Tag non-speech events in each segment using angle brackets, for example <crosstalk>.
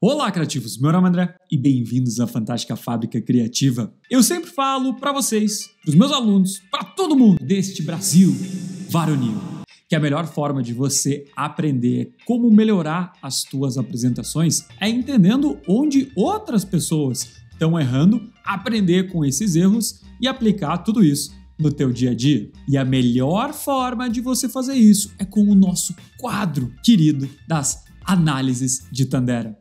Olá, criativos! Meu nome é André e bem-vindos à Fantástica Fábrica Criativa. Eu sempre falo para vocês, para os meus alunos, para todo mundo deste Brasil varonil, que a melhor forma de você aprender como melhorar as suas apresentações é entendendo onde outras pessoas estão errando, aprender com esses erros e aplicar tudo isso no teu dia a dia. E a melhor forma de você fazer isso é com o nosso quadro querido das análises de Tandera.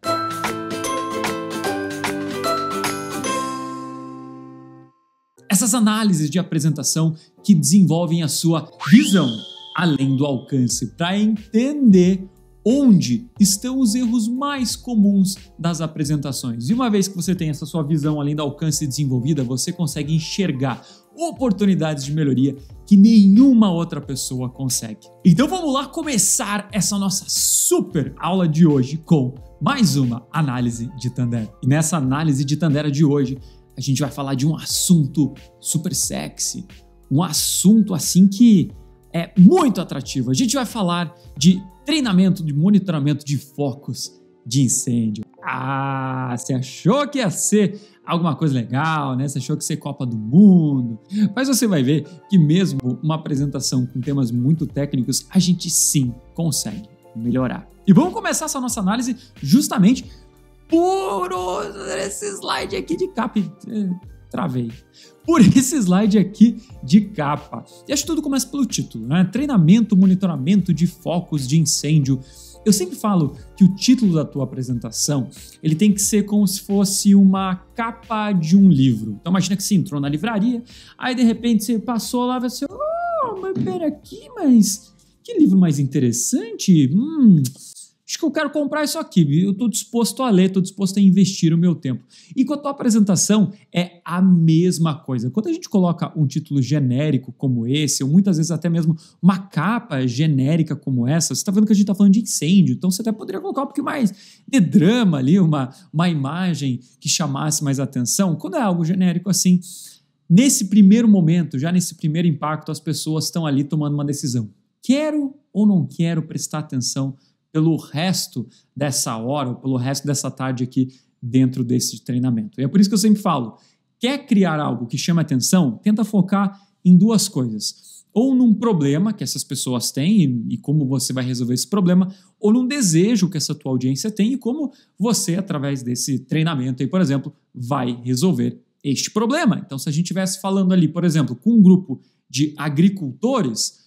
essas análises de apresentação que desenvolvem a sua visão além do alcance para entender onde estão os erros mais comuns das apresentações. E uma vez que você tem essa sua visão além do alcance desenvolvida, você consegue enxergar oportunidades de melhoria que nenhuma outra pessoa consegue. Então vamos lá começar essa nossa super aula de hoje com mais uma análise de Tandera. E nessa análise de Tandera de hoje, a gente vai falar de um assunto super sexy, um assunto assim que é muito atrativo. A gente vai falar de treinamento, de monitoramento de focos de incêndio. Ah, você achou que ia ser alguma coisa legal, né? Você achou que ia ser Copa do Mundo. Mas você vai ver que mesmo uma apresentação com temas muito técnicos, a gente sim consegue melhorar. E vamos começar essa nossa análise justamente Puro esse slide aqui de capa. É, travei. Por esse slide aqui de capa. E acho que tudo começa pelo título, né? Treinamento, monitoramento de focos de incêndio. Eu sempre falo que o título da tua apresentação ele tem que ser como se fosse uma capa de um livro. Então imagina que você entrou na livraria, aí de repente você passou lá e você, oh, mas pera aqui, mas que livro mais interessante? Hum, acho que eu quero comprar isso aqui, eu estou disposto a ler, estou disposto a investir o meu tempo. E com a tua apresentação é a mesma coisa. Quando a gente coloca um título genérico como esse, ou muitas vezes até mesmo uma capa genérica como essa, você está vendo que a gente está falando de incêndio, então você até poderia colocar um pouquinho mais de drama ali, uma, uma imagem que chamasse mais atenção. Quando é algo genérico assim, nesse primeiro momento, já nesse primeiro impacto, as pessoas estão ali tomando uma decisão. Quero ou não quero prestar atenção pelo resto dessa hora, ou pelo resto dessa tarde aqui dentro desse treinamento. E é por isso que eu sempre falo: quer criar algo que chame atenção, tenta focar em duas coisas. Ou num problema que essas pessoas têm e, como você vai resolver esse problema, ou num desejo que essa tua audiência tem e como você, através desse treinamento aí, por exemplo, vai resolver este problema. Então, se a gente estivesse falando ali, por exemplo, com um grupo de agricultores,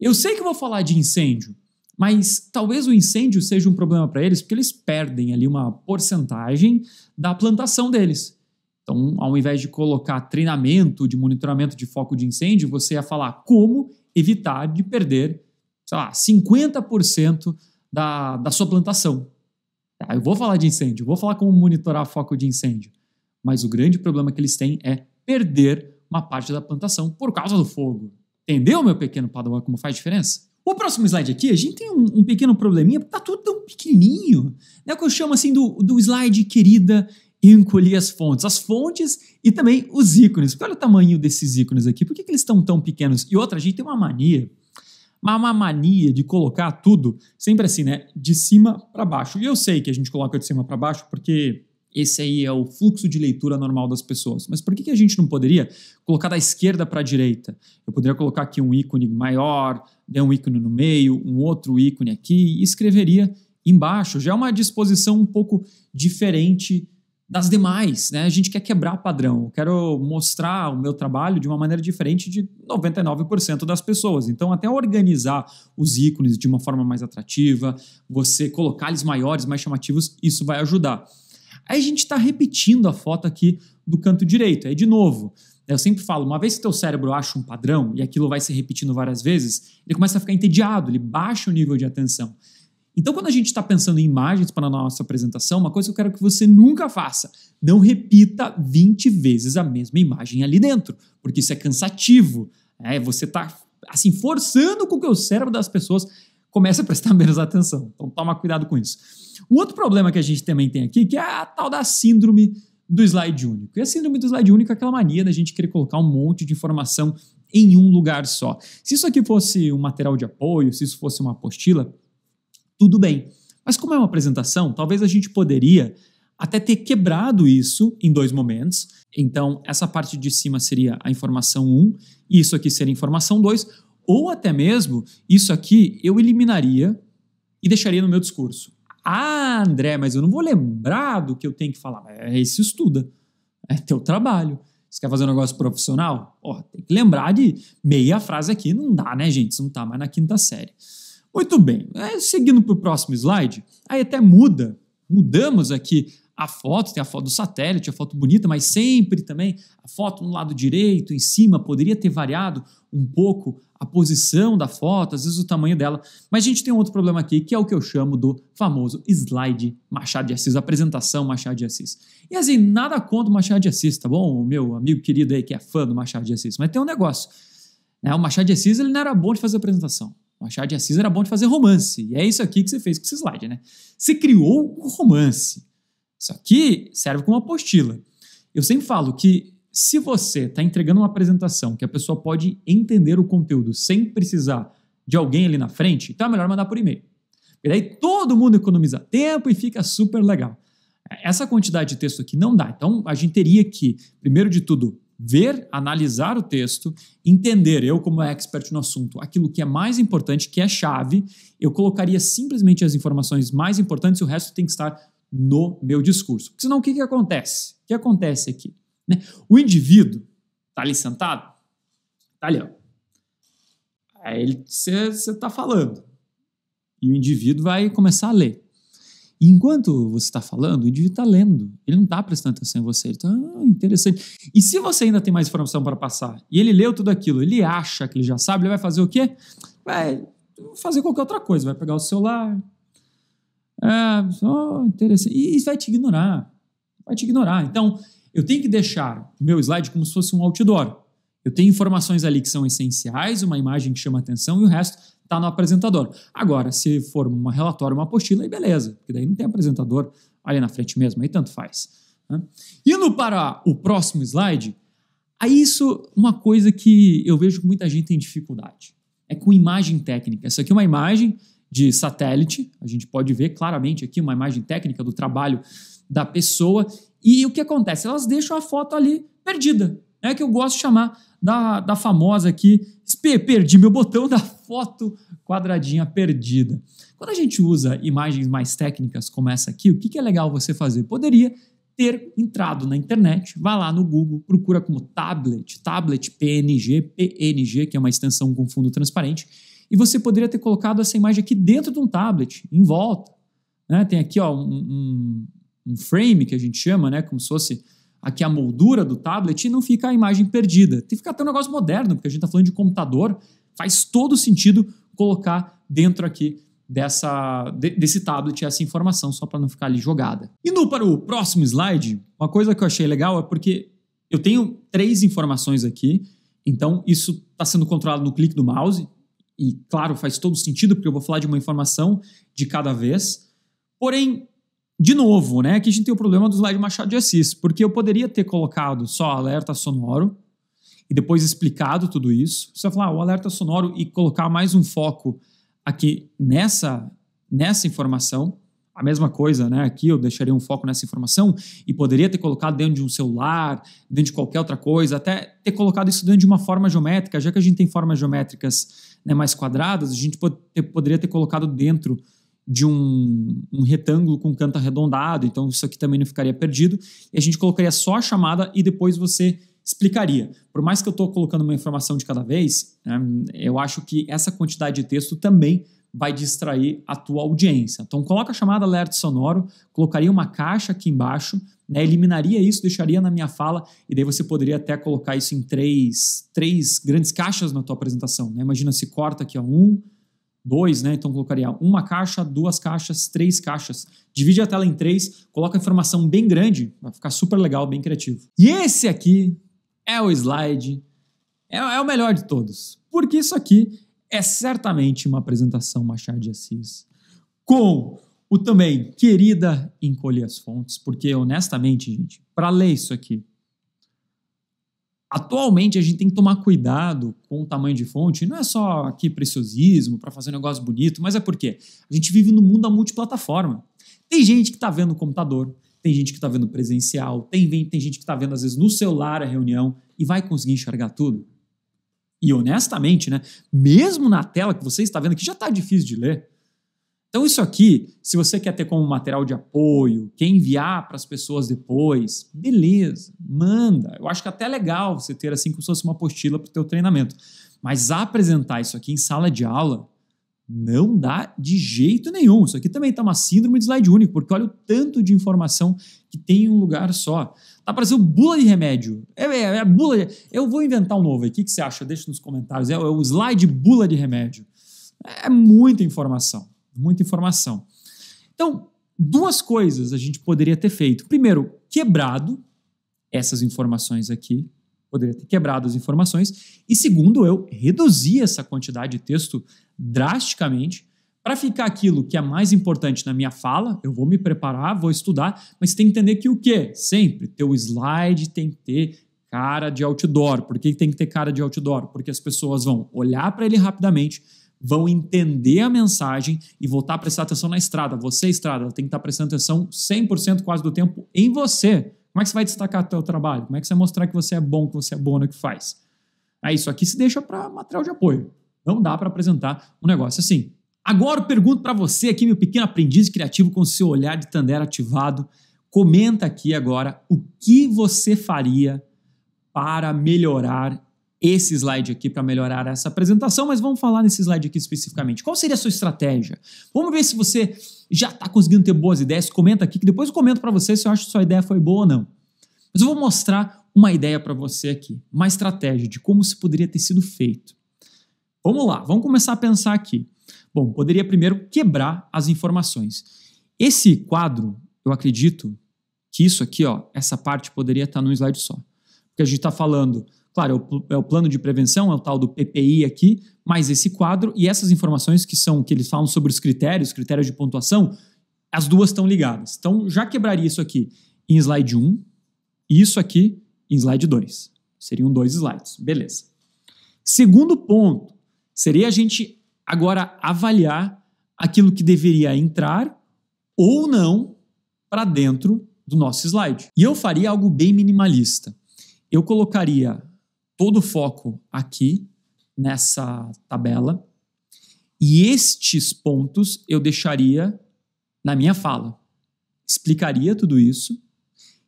eu sei que eu vou falar de incêndio, mas talvez o incêndio seja um problema para eles, porque eles perdem ali uma porcentagem da plantação deles. Então, ao invés de colocar treinamento de monitoramento de foco de incêndio, você ia falar como evitar de perder, sei lá, 50% da, da sua plantação. Tá, eu vou falar de incêndio, vou falar como monitorar foco de incêndio. Mas o grande problema que eles têm é perder uma parte da plantação por causa do fogo. Entendeu, meu pequeno padawan, como faz diferença? O próximo slide aqui, a gente tem um, um pequeno probleminha, porque tá tudo tão pequenininho, né? Que eu chamo assim do, do slide querida encolher as fontes, as fontes e também os ícones. olha o tamanho desses ícones aqui, por que, que eles estão tão pequenos? E outra, a gente tem uma mania, uma mania de colocar tudo sempre assim, né? De cima para baixo. E eu sei que a gente coloca de cima para baixo porque esse aí é o fluxo de leitura normal das pessoas. Mas por que, a gente não poderia colocar da esquerda para a direita? Eu poderia colocar aqui um ícone maior, um ícone no meio, um outro ícone aqui e escreveria embaixo. Já é uma disposição um pouco diferente das demais, né? A gente quer quebrar padrão. Eu quero mostrar o meu trabalho de uma maneira diferente de 99% das pessoas. Então, até organizar os ícones de uma forma mais atrativa, você colocar eles maiores, mais chamativos, isso vai ajudar. Aí a gente está repetindo a foto aqui do canto direito. Aí, de novo, eu sempre falo, uma vez que teu cérebro acha um padrão e aquilo vai se repetindo várias vezes, ele começa a ficar entediado, ele baixa o nível de atenção. Então, quando a gente está pensando em imagens para a nossa apresentação, uma coisa que eu quero que você nunca faça: não repita 20 vezes a mesma imagem ali dentro, porque isso é cansativo. É, você está assim forçando com que o cérebro das pessoas comece a prestar <laughs> menos atenção. Então toma cuidado com isso. O outro problema que a gente também tem aqui, que é a tal da síndrome do slide único. E a síndrome do slide único é aquela mania da gente querer colocar um monte de informação em um lugar só. Se isso aqui fosse um material de apoio, se isso fosse uma apostila, tudo bem. Mas como é uma apresentação, talvez a gente poderia até ter quebrado isso em dois momentos. Então, essa parte de cima seria a informação 1 e isso aqui seria a informação 2, ou até mesmo, isso aqui eu eliminaria e deixaria no meu discurso. Ah, André, mas eu não vou lembrar do que eu tenho que falar. É isso estuda. É teu trabalho. Você quer fazer um negócio profissional? Ó, tem que lembrar de meia frase aqui. Não dá, né, gente? Isso não tá mais na quinta série. Muito bem. É, seguindo para o próximo slide, aí até muda. Mudamos aqui a foto, tem a foto do satélite, a foto bonita, mas sempre também a foto no lado direito, em cima, poderia ter variado um pouco a posição da foto, às vezes o tamanho dela. Mas a gente tem um outro problema aqui, que é o que eu chamo do famoso slide Machado de Assis, apresentação Machado de Assis. E assim, nada contra o Machado de Assis, tá bom? meu amigo querido aí que é fã do Machado de Assis. Mas tem um negócio, né? o Machado de Assis ele não era bom de fazer apresentação. O Machado de Assis era bom de fazer romance. E é isso aqui que você fez com esse slide, né? Você criou um romance. Isso aqui serve como apostila. Eu sempre falo que se você está entregando uma apresentação que a pessoa pode entender o conteúdo sem precisar de alguém ali na frente, então é melhor mandar por e-mail. E daí todo mundo economiza tempo e fica super legal. Essa quantidade de texto aqui não dá. Então a gente teria que, primeiro de tudo, ver, analisar o texto, entender, eu como expert no assunto, aquilo que é mais importante, que é chave. Eu colocaria simplesmente as informações mais importantes e o resto tem que estar no meu discurso. Porque senão o que, que acontece? O que acontece aqui? Né? O indivíduo está ali sentado, está ali, ó. Aí você está falando. E o indivíduo vai começar a ler. E enquanto você está falando, o indivíduo está lendo. Ele não está prestando atenção em você. Ele está ah, interessante. E se você ainda tem mais informação para passar, e ele leu tudo aquilo, ele acha que ele já sabe, ele vai fazer o quê? Vai fazer qualquer outra coisa. Vai pegar o celular. Ah, oh, interessante. E vai te ignorar. Vai te ignorar. Então, eu tenho que deixar o meu slide como se fosse um outdoor. Eu tenho informações ali que são essenciais, uma imagem que chama atenção e o resto está no apresentador. Agora, se for um relatório, uma apostila, aí beleza, porque daí não tem apresentador ali na frente mesmo, aí tanto faz. Né? Indo para o próximo slide, aí isso uma coisa que eu vejo que muita gente tem dificuldade. É com imagem técnica. Essa aqui é uma imagem de satélite, a gente pode ver claramente aqui uma imagem técnica do trabalho da pessoa. E o que acontece? Elas deixam a foto ali perdida. É né? que eu gosto de chamar da, da famosa aqui, perdi meu botão da foto quadradinha perdida. Quando a gente usa imagens mais técnicas como essa aqui, o que, é legal você fazer? Poderia ter entrado na internet, vai lá no Google, procura como tablet, tablet PNG, PNG, que é uma extensão com fundo transparente, e você poderia ter colocado essa imagem aqui dentro de um tablet, em volta. Né? Tem aqui ó, um, um frame que a gente chama, né? Como se fosse aqui a moldura do tablet e não fica a imagem perdida. Tem que ficar até um negócio moderno, porque a gente está falando de computador, faz todo sentido colocar dentro aqui dessa, desse tablet essa informação, só para não ficar ali jogada. Indo para o próximo slide, uma coisa que eu achei legal é porque eu tenho três informações aqui, então isso está sendo controlado no clique do mouse, e claro, faz todo sentido, porque eu vou falar de uma informação de cada vez. Porém, de novo, né? Aqui a gente tem o problema do slide Machado de Assis, porque eu poderia ter colocado só alerta sonoro e depois explicado tudo isso. Você vai falar ah, o alerta sonoro e colocar mais um foco aqui nessa nessa informação. A mesma coisa, né? Aqui eu deixaria um foco nessa informação e poderia ter colocado dentro de um celular, dentro de qualquer outra coisa, até ter colocado isso dentro de uma forma geométrica, já que a gente tem formas geométricas né, mais quadradas, a gente pod ter, poderia ter colocado dentro de um, um, retângulo com canto arredondado, então isso aqui também não ficaria perdido. E a gente colocaria só a chamada e depois você explicaria. Por mais que eu estou colocando uma informação de cada vez, né, eu acho que essa quantidade de texto também vai distrair a tua audiência. Então coloca a chamada alerta sonoro, colocaria uma caixa aqui embaixo, né, eliminaria isso, deixaria na minha fala, e daí você poderia até colocar isso em três, três grandes caixas na tua apresentação. Né? Imagina se corta aqui, a um, dois, né? Então colocaria uma caixa, duas caixas, três caixas. Divide a tela em três, coloca a informação bem grande, vai ficar super legal, bem criativo. E esse aqui é o slide, é, é o melhor de todos, porque isso aqui é certamente uma apresentação Machado de Assis com o também querida encolher as fontes, porque honestamente, gente, para ler isso aqui Atualmente a gente tem que tomar cuidado com o tamanho de fonte, não é só aqui preciosismo para fazer um negócio bonito, mas é porque a gente vive no mundo da multiplataforma. Tem gente que está vendo no computador, tem gente que está vendo presencial, tem, tem gente que está vendo às vezes no celular a reunião e vai conseguir enxergar tudo. E honestamente, né, mesmo na tela que você está vendo, que já está difícil de ler, então, isso aqui, se você quer ter como material de apoio, quer enviar para as pessoas depois, beleza, manda. Eu acho que até é legal você ter assim como se fosse uma apostila para o teu treinamento. Mas apresentar isso aqui em sala de aula não dá de jeito nenhum. Isso aqui também está uma síndrome de slide único, porque olha o tanto de informação que tem em um lugar só. Tá parecendo bula de remédio. É, é, é bula de... Eu vou inventar um novo aí. O que, que você acha? Deixa nos comentários. É, é o slide bula de remédio. É muita informação muita informação. Então, duas coisas a gente poderia ter feito. Primeiro, quebrado essas informações aqui, poderia ter quebrado as informações. E segundo, eu reduzi essa quantidade de texto drasticamente para ficar aquilo que é mais importante na minha fala, eu vou me preparar, vou estudar, mas tem que entender que o quê? Sempre teu slide tem que ter cara de outdoor. Por que tem que ter cara de outdoor? Porque as pessoas vão olhar para ele rapidamente, vão entender a mensagem e voltar a prestar atenção na estrada. Você, estrada, tem que estar prestando atenção 100% quase do tempo em você. Como é que você vai destacar o seu trabalho? Como é que você vai mostrar que você é bom, que você é boa no que faz? Aí, é isso aqui se deixa para material de apoio. Não dá para apresentar um negócio assim. Agora eu pergunto para você aqui, meu pequeno aprendiz criativo com seu olhar de Tandera ativado, comenta aqui agora o que você faria para melhorar esse slide aqui para melhorar essa apresentação, mas vamos falar nesse slide aqui especificamente. Qual seria a sua estratégia? Vamos ver se você já está conseguindo ter boas ideias. Comenta aqui que depois eu comento para você se eu acho que sua ideia foi boa ou não. Mas eu vou mostrar uma ideia para você aqui, uma estratégia de como se poderia ter sido feito. Vamos lá, vamos começar a pensar aqui. Bom, poderia primeiro quebrar as informações. Esse quadro, eu acredito que isso aqui, ó, essa parte poderia estar tá num slide só. Porque a gente está falando Claro, é o, é o plano de prevenção, é o tal do PPI aqui, mas esse quadro e essas informações que são que eles falam sobre os critérios, critérios de pontuação, as duas estão ligadas. Então, já quebraria isso aqui em slide 1 e isso aqui em slide 2. Seriam dois slides, beleza. Segundo ponto seria a gente agora avaliar aquilo que deveria entrar ou não para dentro do nosso slide. E eu faria algo bem minimalista. Eu colocaria todo o foco aqui nessa tabela. E estes pontos eu deixaria na minha fala. Explicaria tudo isso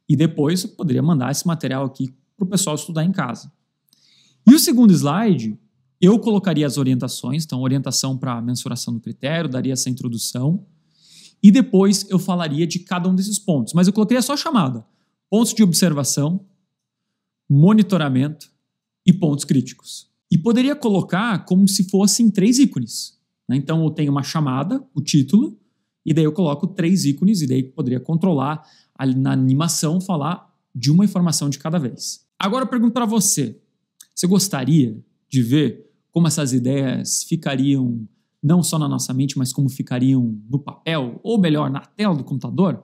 e depois eu poderia mandar esse material aqui para o pessoal estudar em casa. E o segundo slide, eu colocaria as orientações, então orientação para mensuração do critério, daria essa introdução, e depois eu falaria de cada um desses pontos. Mas eu coloquei só a chamada: pontos de observação, monitoramento, e pontos críticos. E poderia colocar como se fossem três ícones. Né? Então eu tenho uma chamada, o título, e daí eu coloco três ícones, e daí poderia controlar ali na animação, falar de uma informação de cada vez. Agora eu pergunto para você: você gostaria de ver como essas ideias ficariam não só na nossa mente, mas como ficariam no papel, ou melhor, na tela do computador?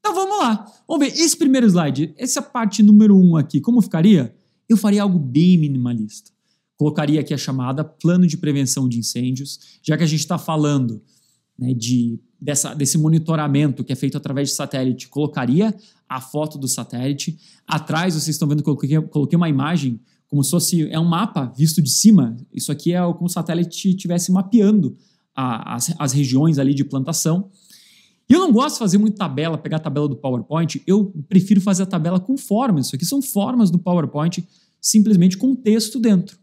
Então vamos lá. Vamos ver esse primeiro slide, essa parte número um aqui, como ficaria? eu faria algo bem minimalista. Colocaria aqui a chamada plano de prevenção de incêndios, já que a gente está falando né, de, dessa, desse monitoramento que é feito através de satélite. Colocaria a foto do satélite. Atrás, vocês estão vendo, que coloquei, coloquei uma imagem como se fosse é um mapa visto de cima. Isso aqui é como se o satélite estivesse mapeando a, as, as regiões ali de plantação. E eu não gosto de fazer muito tabela, pegar a tabela do PowerPoint, eu prefiro fazer a tabela com formas. Isso aqui são formas do PowerPoint, simplesmente com texto dentro.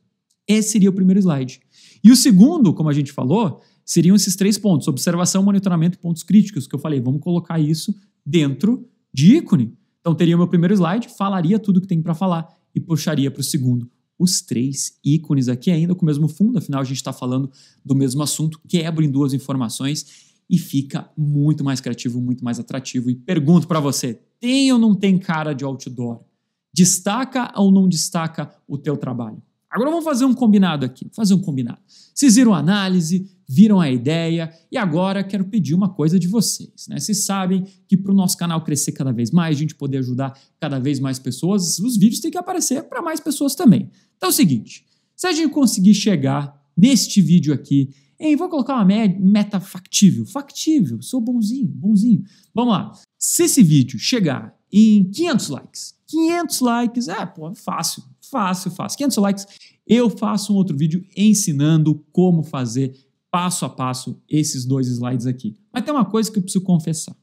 Esse seria o primeiro slide. E o segundo, como a gente falou, seriam esses três pontos: observação, monitoramento e pontos críticos, que eu falei, vamos colocar isso dentro de ícone. Então teria o meu primeiro slide, falaria tudo que tem para falar e puxaria para o segundo os três ícones aqui ainda com o mesmo fundo, afinal a gente está falando do mesmo assunto, quebro em duas informações e fica muito mais criativo, muito mais atrativo. E pergunto para você, tem ou não tem cara de outdoor? Destaca ou não destaca o teu trabalho? Agora vamos fazer um combinado aqui, fazer um combinado. Vocês viram a análise, viram a ideia e agora quero pedir uma coisa de vocês. Né? Vocês sabem que para o nosso canal crescer cada vez mais, a gente poder ajudar cada vez mais pessoas, os vídeos têm que aparecer para mais pessoas também. Então é o seguinte, se a gente conseguir chegar neste vídeo aqui Ei, vou colocar uma meta factível. Factível, sou bonzinho, bonzinho. Vamos lá. Se esse vídeo chegar em 500 likes, 500 likes, é, pô, fácil, fácil, fácil. 500 likes, eu faço um outro vídeo ensinando como fazer passo a passo esses dois slides aqui. Mas tem uma coisa que eu preciso confessar.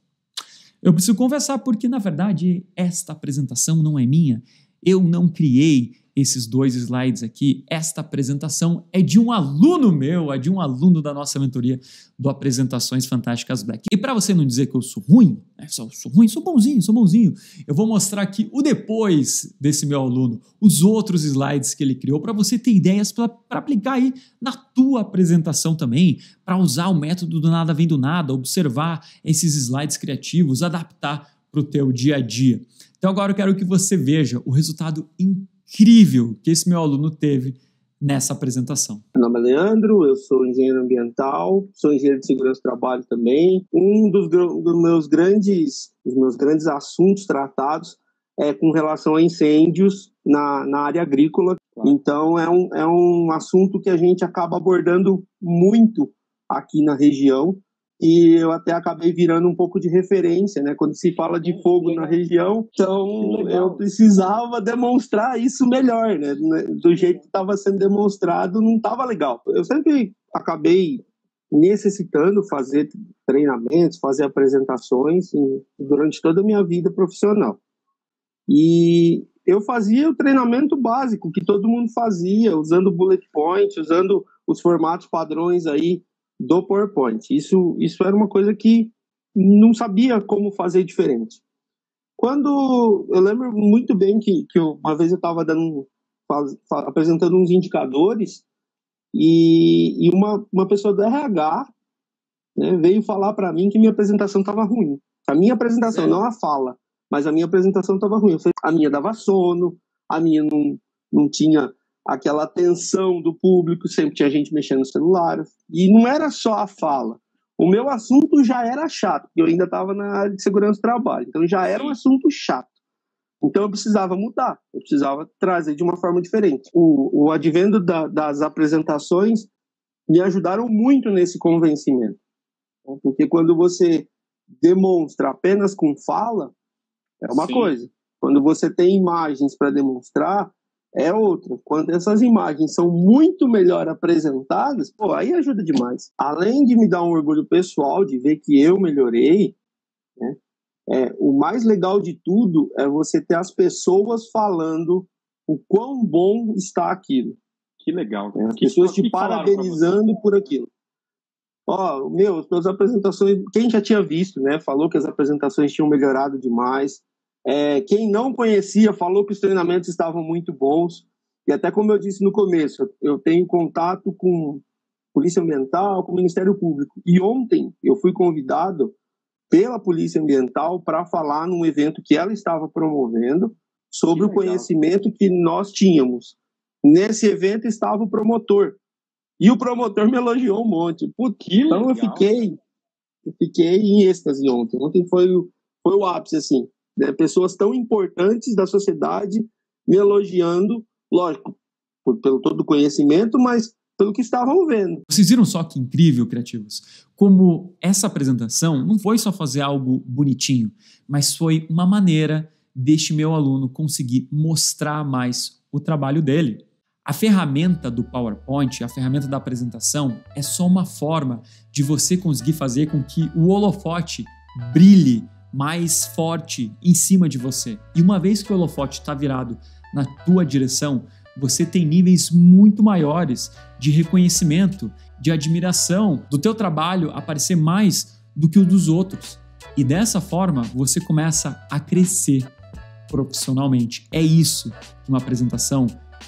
Eu preciso confessar porque, na verdade, esta apresentação não é minha. Eu não criei, esses dois slides aqui, esta apresentação é de um aluno meu, é de um aluno da nossa mentoria do Apresentações Fantásticas Black. E para você não dizer que eu sou ruim, né, sou, sou ruim, sou bonzinho, sou bonzinho, eu vou mostrar aqui o depois desse meu aluno, os outros slides que ele criou, para você ter ideias para aplicar aí na tua apresentação também, para usar o método do nada vem do nada, observar esses slides criativos, adaptar para o teu dia a dia. Então agora eu quero que você veja o resultado incrível incrível que esse meu aluno teve nessa apresentação. Meu nome é Leandro, eu sou engenheiro ambiental, sou engenheiro de segurança do trabalho também. Um dos, dos meus grandes, dos meus grandes assuntos tratados é com relação a incêndios na, na área agrícola. Claro. Então é um, é um assunto que a gente acaba abordando muito aqui na região e eu até acabei virando um pouco de referência, né? Quando se fala de fogo na região, então eu precisava demonstrar isso melhor, né? né do jeito que estava sendo demonstrado, não estava legal. Eu sempre acabei necessitando fazer treinamentos, fazer apresentações durante toda a minha vida profissional. E eu fazia o treinamento básico que todo mundo fazia, usando bullet point, usando os formatos padrões aí do PowerPoint. Isso, isso era uma coisa que não sabia como fazer diferente. Quando eu lembro muito bem que, que uma vez eu estava dando faz, apresentando uns indicadores e, e uma, uma pessoa do RH né, veio falar para mim que minha apresentação estava ruim. A minha apresentação, é. não a fala, mas a minha apresentação estava ruim. Falei, a minha dava sono, a minha não, não tinha aquela atenção do público, sempre tinha gente mexendo no celular. E não era só a fala. O meu assunto já era chato, porque eu ainda estava na área de segurança do trabalho. Então já era um assunto chato. Então eu precisava mudar, eu precisava trazer de uma forma diferente. O, o advento da, das apresentações me ajudaram muito nesse convencimento. Né? Porque quando você demonstra apenas com fala, é uma Sim. coisa. Quando você tem imagens para demonstrar, é outra. Quando essas imagens são muito melhor apresentadas, pô, aí ajuda demais. Além de me dar um orgulho pessoal de ver que eu melhorei, né? É, o mais legal de tudo é você ter as pessoas falando o quão bom está aquilo. Que legal. É, as que pessoas te parabenizando por aquilo. Ó, meu, as apresentações, quem já tinha visto, né, falou que as apresentações tinham melhorado demais. É, quem não conhecia falou que os treinamentos estavam muito bons. E até como eu disse no começo, eu tenho contato com Polícia Ambiental, com o Ministério Público. E ontem eu fui convidado pela Polícia Ambiental para falar num evento que ela estava promovendo sobre o conhecimento que nós tínhamos. Nesse evento estava o promotor. E o promotor me elogiou um monte. Putz, então eu fiquei eu fiquei em êxtase ontem. Ontem foi, foi o ápice, assim né? pessoas tão importantes da sociedade me elogiando, lógico, por, pelo todo o conhecimento, mas pelo que estavam vendo. Vocês viram só que incrível, criativos? Como essa apresentação não foi só fazer algo bonitinho, mas foi uma maneira deste meu aluno conseguir mostrar mais o trabalho dele. A ferramenta do PowerPoint, a ferramenta da apresentação, é só uma forma de você conseguir fazer com que o holofote brilhe mais forte em cima de você. E uma vez que o holofote está virado na tua direção, você tem níveis muito maiores de reconhecimento, de admiração, do teu trabalho aparecer mais do que o dos outros. E dessa forma, você começa a crescer profissionalmente. É isso que uma apresentação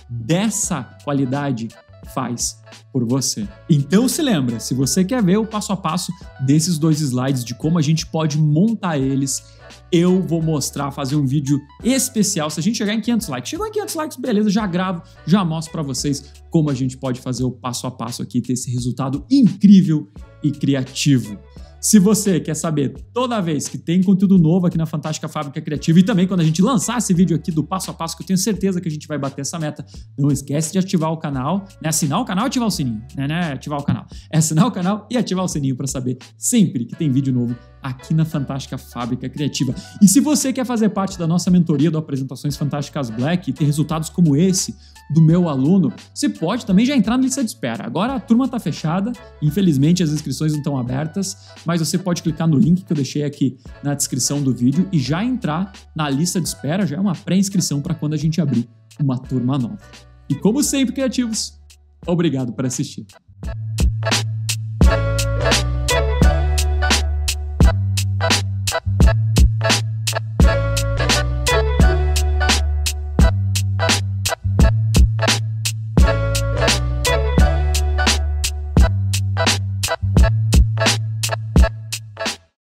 dessa qualidade faz por você. Então se lembra, se você quer ver o passo a passo desses dois slides de como a gente pode montar eles, eu vou mostrar, fazer um vídeo especial. Se a gente chegar em 500 likes, chegou em 500 likes, beleza, já gravo, já mostro para vocês como a gente pode fazer o passo a passo aqui ter esse resultado incrível e criativo. Se você quer saber toda vez que tem conteúdo novo aqui na Fantástica Fábrica Criativa e também quando a gente lançar esse vídeo aqui do passo a passo, que eu tenho certeza que a gente vai bater essa meta, não esquece de ativar o canal, né? Assinar o canal e ativar o sininho, né? né? Ativar o canal. É assinar o canal e ativar o sininho para saber sempre que tem vídeo novo aqui na Fantástica Fábrica Criativa. E se você quer fazer parte da nossa mentoria do Apresentações Fantásticas Black e ter resultados como esse, do meu aluno, você pode também já entrar na lista de espera. Agora a turma está fechada, infelizmente as inscrições não estão abertas, mas você pode clicar no link que eu deixei aqui na descrição do vídeo e já entrar na lista de espera, já é uma pré-inscrição para quando a gente abrir uma turma nova. E como sempre, criativos, obrigado por assistir.